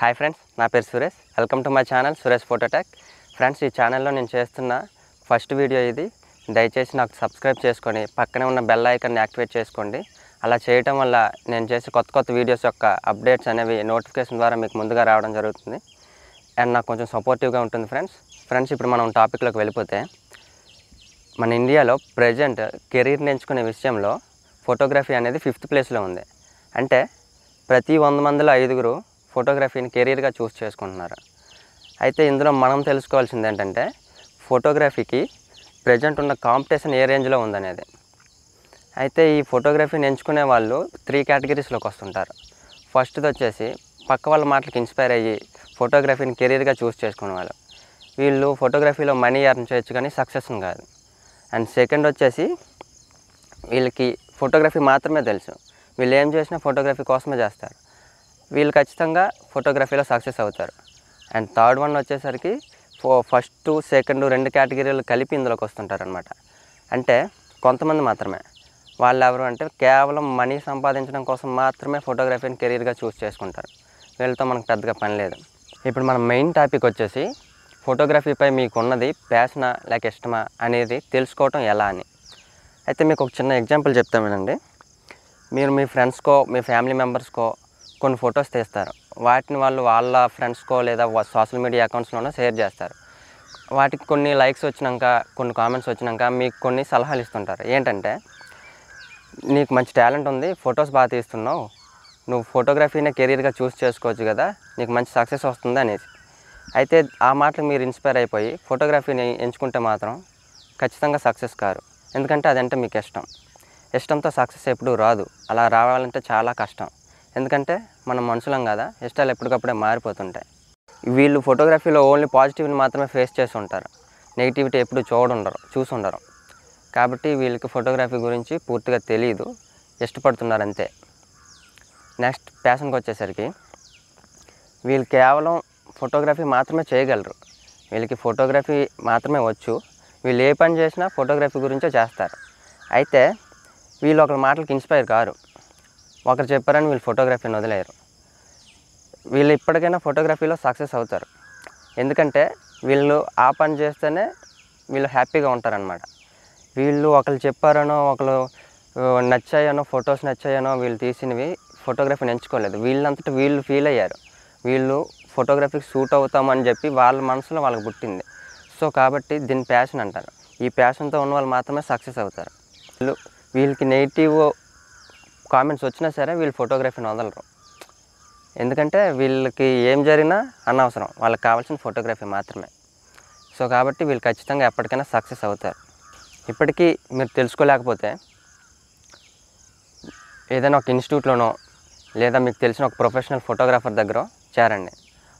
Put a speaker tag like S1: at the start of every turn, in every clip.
S1: hi friends నా పేరు Suresh welcome to my channel Suresh phototech friends ఈ ఛానల్లో నేను చేస్తున్న ఫస్ట్ వీడియో ఇది దయచేసి నాకు సబ్స్క్రైబ్ చేసుకొని పక్కనే ఉన్న బెల్ ఐకాన్ని యాక్టివేట్ చేసుకోండి అలా చేయటం వల్ల నేను చేసే కొత్త కొత్త వీడియోస్ యొక్క అప్డేట్స్ అనేవి నోటిఫికేషన్ ద్వారా మీకు ముందుగా రావడం జరుగుతుంది అండ్ నాకు కొంచెం సపోర్టివ్గా ఉంటుంది ఫ్రెండ్స్ ఫ్రెండ్స్ ఇప్పుడు మనం టాపిక్లోకి వెళ్ళిపోతే మన ఇండియాలో ప్రజెంట్ కెరీర్ని ఎంచుకునే విషయంలో ఫోటోగ్రఫీ అనేది ఫిఫ్త్ ప్లేస్లో ఉంది అంటే ప్రతి వంద మందిలో ఐదుగురు ఫోటోగ్రఫీని కెరీర్గా చూస్ చేసుకుంటున్నారు అయితే ఇందులో మనం తెలుసుకోవాల్సింది ఏంటంటే ఫోటోగ్రఫీకి ప్రజెంట్ ఉన్న కాంపిటీషన్ ఏ రేంజ్లో ఉందనేది అయితే ఈ ఫోటోగ్రఫీని ఎంచుకునే వాళ్ళు త్రీ కేటగిరీస్లోకి వస్తుంటారు ఫస్ట్ది వచ్చేసి పక్క వాళ్ళ మాటలకు ఇన్స్పైర్ అయ్యి ఫోటోగ్రఫీని కెరీర్గా చూస్ చేసుకునే వాళ్ళు వీళ్ళు ఫోటోగ్రఫీలో మనీ ఎర్న్ చేయొచ్చు కానీ సక్సెస్ని కాదు అండ్ సెకండ్ వచ్చేసి వీళ్ళకి ఫోటోగ్రఫీ మాత్రమే తెలుసు వీళ్ళు ఏం చేసినా ఫోటోగ్రఫీ కోసమే చేస్తారు వీళ్ళు ఖచ్చితంగా ఫోటోగ్రఫీలో సక్సెస్ అవుతారు అండ్ థర్డ్ వన్ వచ్చేసరికి ఫో ఫస్ట్ సెకండ్ రెండు కేటగిరీలు కలిపి ఇందులోకి వస్తుంటారనమాట అంటే కొంతమంది మాత్రమే వాళ్ళు ఎవరు అంటే కేవలం మనీ సంపాదించడం కోసం మాత్రమే ఫోటోగ్రఫీని కెరీర్గా చూస్ చేసుకుంటారు వీళ్ళతో మనకు పెద్దగా పని లేదు ఇప్పుడు మన మెయిన్ టాపిక్ వచ్చేసి ఫోటోగ్రఫీపై మీకు ఉన్నది ప్యాషనా లేక ఇష్టమా అనేది తెలుసుకోవటం ఎలా అని అయితే మీకు ఒక చిన్న ఎగ్జాంపుల్ చెప్తామేనండి మీరు మీ ఫ్రెండ్స్కో మీ ఫ్యామిలీ మెంబర్స్కో కొన్ని ఫొటోస్ తీస్తారు వాటిని వాళ్ళు వాళ్ళ ఫ్రెండ్స్కో లేదా సోషల్ మీడియా అకౌంట్స్లోనో షేర్ చేస్తారు వాటికి కొన్ని లైక్స్ వచ్చినాక కొన్ని కామెంట్స్ వచ్చినాక మీకు కొన్ని సలహాలు ఇస్తుంటారు ఏంటంటే నీకు మంచి టాలెంట్ ఉంది ఫొటోస్ బాగా తీస్తున్నావు నువ్వు ఫోటోగ్రఫీనే కెరీర్గా చూస్ చేసుకోవచ్చు కదా నీకు మంచి సక్సెస్ వస్తుంది అనేసి అయితే ఆ మాటలు మీరు ఇన్స్పైర్ అయిపోయి ఫోటోగ్రఫీని ఎంచుకుంటే మాత్రం ఖచ్చితంగా సక్సెస్ కారు ఎందుకంటే అదంటే మీకు ఇష్టం ఇష్టంతో సక్సెస్ ఎప్పుడూ రాదు అలా రావాలంటే చాలా కష్టం ఎందుకంటే మనం మనుషులం కదా ఇష్టాలు ఎప్పటికప్పుడే మారిపోతుంటాయి వీళ్ళు ఫోటోగ్రఫీలో ఓన్లీ పాజిటివ్ని మాత్రమే ఫేస్ చేసి ఉంటారు నెగిటివిటీ ఎప్పుడు చూడుండరు చూసుండరు కాబట్టి వీళ్ళకి ఫోటోగ్రఫీ గురించి పూర్తిగా తెలియదు ఇష్టపడుతున్నారు అంతే నెక్స్ట్ ప్యాషన్కి వచ్చేసరికి వీళ్ళు కేవలం ఫోటోగ్రఫీ మాత్రమే చేయగలరు వీళ్ళకి ఫోటోగ్రఫీ మాత్రమే వచ్చు వీళ్ళు ఏ పని చేసినా ఫోటోగ్రఫీ గురించే చేస్తారు అయితే వీళ్ళు ఒకరి మాటలకు ఇన్స్పైర్ కారు ఒకరు చెప్పారని వీళ్ళు ఫోటోగ్రఫీని వదిలేరు వీళ్ళు ఇప్పటికైనా ఫోటోగ్రఫీలో సక్సెస్ అవుతారు ఎందుకంటే వీళ్ళు ఆ పని చేస్తేనే వీళ్ళు హ్యాపీగా ఉంటారనమాట వీళ్ళు ఒకరు చెప్పారనో ఒకరు నచ్చాయనో ఫొటోస్ నచ్చాయనో వీళ్ళు తీసినవి ఫోటోగ్రఫీని ఎంచుకోలేదు వీళ్ళంతటా వీళ్ళు ఫీల్ అయ్యారు వీళ్ళు ఫోటోగ్రఫీకి సూట్ అవుతామని చెప్పి వాళ్ళ మనసులో వాళ్ళకి పుట్టింది సో కాబట్టి దీన్ని ప్యాషన్ అంటారు ఈ ప్యాషన్తో ఉన్న వాళ్ళు మాత్రమే సక్సెస్ అవుతారు వీళ్ళు వీళ్ళకి నెగిటివ్ కామెంట్స్ వచ్చినా సరే వీళ్ళు ఫోటోగ్రఫీని వదలరు ఎందుకంటే వీళ్ళకి ఏం జరిగినా అనవసరం వాళ్ళకి కావాల్సిన ఫోటోగ్రఫీ మాత్రమే సో కాబట్టి వీళ్ళు ఖచ్చితంగా ఎప్పటికైనా సక్సెస్ అవుతారు ఇప్పటికీ మీరు తెలుసుకోలేకపోతే ఏదైనా ఒక ఇన్స్టిట్యూట్లోనో లేదా మీకు తెలిసిన ఒక ప్రొఫెషనల్ ఫోటోగ్రాఫర్ దగ్గర చేరండి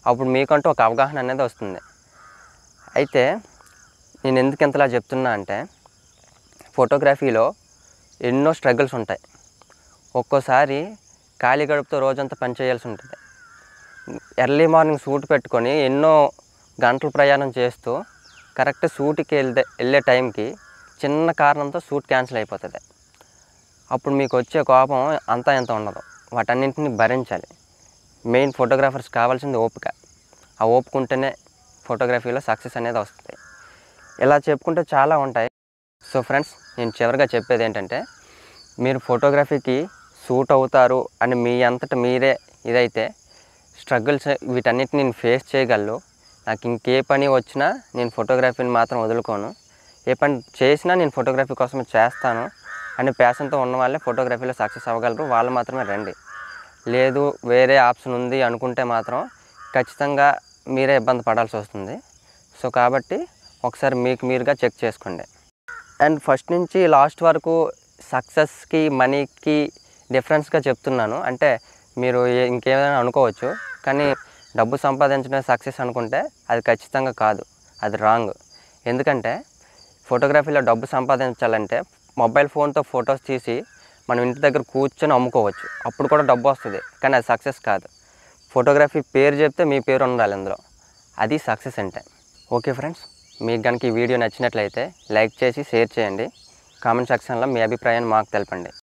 S1: అప్పుడు మీకంటూ ఒక అవగాహన అనేది వస్తుంది అయితే నేను ఎందుకు ఎంతలా చెప్తున్నా అంటే ఫోటోగ్రఫీలో ఎన్నో స్ట్రగుల్స్ ఉంటాయి ఒక్కోసారి ఖాళీ గడుపుతో రోజంతా పని చేయాల్సి ఉంటుంది ఎర్లీ మార్నింగ్ సూట్ పెట్టుకొని ఎన్నో గంటలు ప్రయాణం చేస్తూ కరెక్ట్ సూట్కి వెళ్తే వెళ్ళే టైంకి చిన్న కారణంతో సూట్ క్యాన్సిల్ అయిపోతుంది అప్పుడు మీకు వచ్చే కోపం అంతా ఎంత ఉండదు వాటన్నింటిని భరించాలి మెయిన్ ఫోటోగ్రాఫర్స్ కావాల్సింది ఓపిక ఆ ఓపిక ఉంటేనే ఫోటోగ్రఫీలో సక్సెస్ అనేది వస్తుంది ఇలా చెప్పుకుంటే చాలా ఉంటాయి సో ఫ్రెండ్స్ నేను చివరిగా చెప్పేది ఏంటంటే మీరు ఫోటోగ్రఫీకి సూట్ అవుతారు అని మీ అంతట మీరే ఇదైతే స్ట్రగుల్స్ వీటన్నిటి నేను ఫేస్ చేయగలను నాకు ఇంకే పని వచ్చినా నేను ఫోటోగ్రఫీని మాత్రం వదులుకోను ఏ పని చేసినా నేను ఫోటోగ్రఫీ కోసం చేస్తాను అని ప్యాషన్తో ఉన్న వాళ్ళే ఫోటోగ్రఫీలో సక్సెస్ అవ్వగలరు వాళ్ళు మాత్రమే రండి లేదు వేరే ఆప్షన్ ఉంది అనుకుంటే మాత్రం ఖచ్చితంగా మీరే ఇబ్బంది పడాల్సి వస్తుంది సో కాబట్టి ఒకసారి మీకు మీరుగా చెక్ చేసుకోండి అండ్ ఫస్ట్ నుంచి లాస్ట్ వరకు సక్సెస్కి మనీకి డిఫరెన్స్గా చెప్తున్నాను అంటే మీరు ఇంకేమైనా అనుకోవచ్చు కానీ డబ్బు సంపాదించడం సక్సెస్ అనుకుంటే అది ఖచ్చితంగా కాదు అది రాంగ్ ఎందుకంటే ఫోటోగ్రఫీలో డబ్బు సంపాదించాలంటే మొబైల్ ఫోన్తో ఫొటోస్ తీసి మనం ఇంటి దగ్గర కూర్చొని అమ్ముకోవచ్చు అప్పుడు కూడా డబ్బు వస్తుంది కానీ అది సక్సెస్ కాదు ఫోటోగ్రఫీ పేరు చెప్తే మీ పేరు ఉండాలి అందులో అది సక్సెస్ అంటే ఓకే ఫ్రెండ్స్ మీకు కనుక ఈ వీడియో నచ్చినట్లయితే లైక్ చేసి షేర్ చేయండి కామెంట్ సెక్షన్లో మీ అభిప్రాయాన్ని మాకు తెలపండి